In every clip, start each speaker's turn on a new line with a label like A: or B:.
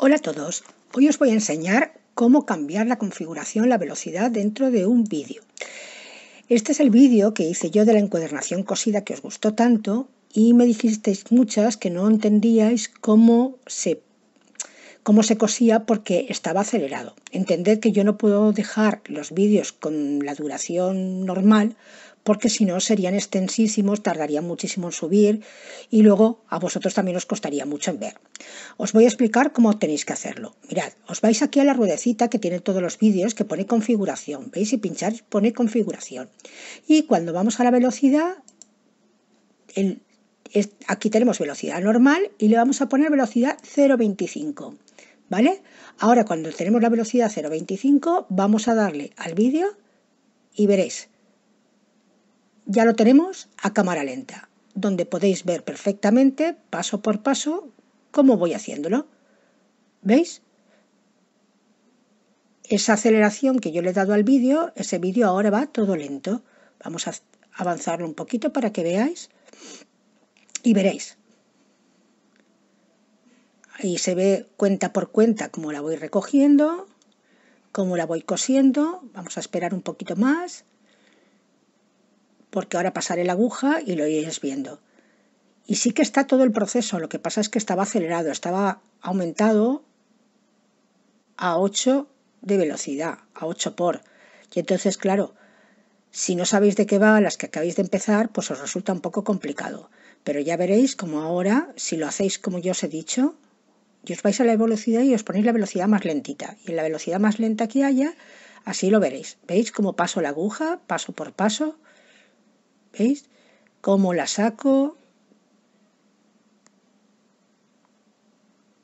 A: Hola a todos, hoy os voy a enseñar cómo cambiar la configuración, la velocidad dentro de un vídeo. Este es el vídeo que hice yo de la encuadernación cosida que os gustó tanto y me dijisteis muchas que no entendíais cómo se cómo se cosía porque estaba acelerado. Entended que yo no puedo dejar los vídeos con la duración normal porque si no serían extensísimos, tardarían muchísimo en subir y luego a vosotros también os costaría mucho en ver. Os voy a explicar cómo tenéis que hacerlo. Mirad, os vais aquí a la ruedecita que tiene todos los vídeos que pone configuración, veis y pincháis pone configuración. Y cuando vamos a la velocidad, aquí tenemos velocidad normal y le vamos a poner velocidad 0.25. ¿vale? Ahora cuando tenemos la velocidad 0.25 vamos a darle al vídeo y veréis, ya lo tenemos a cámara lenta, donde podéis ver perfectamente paso por paso cómo voy haciéndolo. ¿Veis? Esa aceleración que yo le he dado al vídeo, ese vídeo ahora va todo lento. Vamos a avanzarlo un poquito para que veáis y veréis Ahí se ve cuenta por cuenta cómo la voy recogiendo, cómo la voy cosiendo. Vamos a esperar un poquito más porque ahora pasaré la aguja y lo iréis viendo. Y sí que está todo el proceso, lo que pasa es que estaba acelerado, estaba aumentado a 8 de velocidad, a 8 por. Y entonces, claro, si no sabéis de qué va las que acabáis de empezar, pues os resulta un poco complicado. Pero ya veréis como ahora, si lo hacéis como yo os he dicho, y os vais a la velocidad y os ponéis la velocidad más lentita. Y en la velocidad más lenta que haya, así lo veréis. ¿Veis cómo paso la aguja, paso por paso? ¿Veis? Cómo la saco.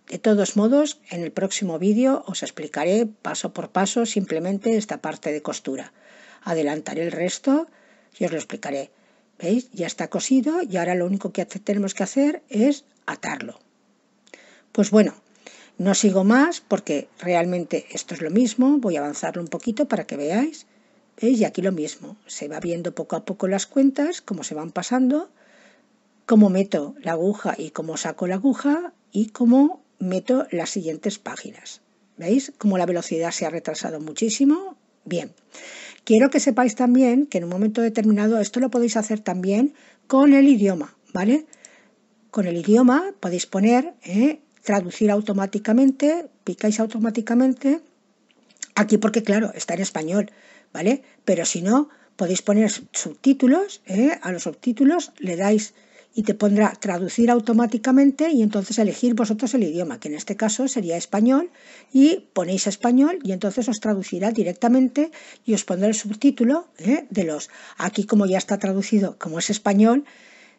A: De todos modos, en el próximo vídeo os explicaré paso por paso simplemente esta parte de costura. Adelantaré el resto y os lo explicaré. ¿Veis? Ya está cosido y ahora lo único que tenemos que hacer es atarlo. Pues bueno, no sigo más porque realmente esto es lo mismo, voy a avanzarlo un poquito para que veáis. ¿Veis? Y aquí lo mismo, se va viendo poco a poco las cuentas, cómo se van pasando, cómo meto la aguja y cómo saco la aguja y cómo meto las siguientes páginas. ¿Veis? Como la velocidad se ha retrasado muchísimo. Bien, quiero que sepáis también que en un momento determinado esto lo podéis hacer también con el idioma, ¿vale? Con el idioma podéis poner, ¿eh? traducir automáticamente, picáis automáticamente, aquí porque claro, está en español, ¿vale? Pero si no, podéis poner subtítulos, ¿eh? a los subtítulos le dais y te pondrá traducir automáticamente y entonces elegir vosotros el idioma, que en este caso sería español, y ponéis español y entonces os traducirá directamente y os pondrá el subtítulo ¿eh? de los. Aquí como ya está traducido, como es español,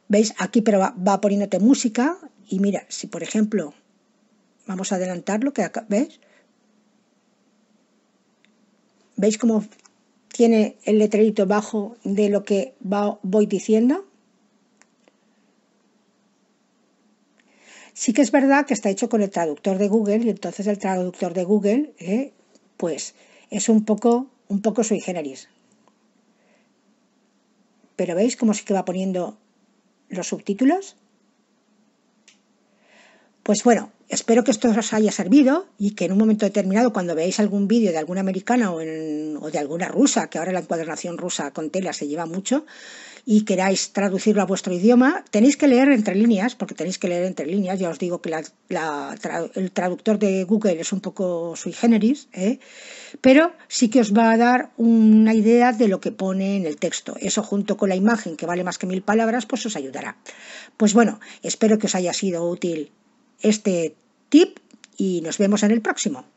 A: veis aquí pero va, va poniéndote música y mira, si por ejemplo Vamos a adelantar lo que acá, ¿Veis cómo tiene el letrerito bajo de lo que voy diciendo? Sí que es verdad que está hecho con el traductor de Google y entonces el traductor de Google, eh, pues es un poco, un poco sui generis. Pero veis cómo sí que va poniendo los subtítulos. Pues bueno, espero que esto os haya servido y que en un momento determinado, cuando veáis algún vídeo de alguna americana o, de alguna rusa, que ahora la encuadernación rusa con tela se lleva mucho, y queráis traducirlo a vuestro idioma, tenéis que leer entre líneas, porque tenéis que leer entre líneas. Ya os digo que el traductor de Google es un poco sui generis, ¿eh? pero sí que os va a dar una idea de lo que pone en el texto. Eso junto con la imagen, que vale más que mil palabras, pues os ayudará. Pues bueno, espero que os haya sido útil este tip y nos vemos en el próximo.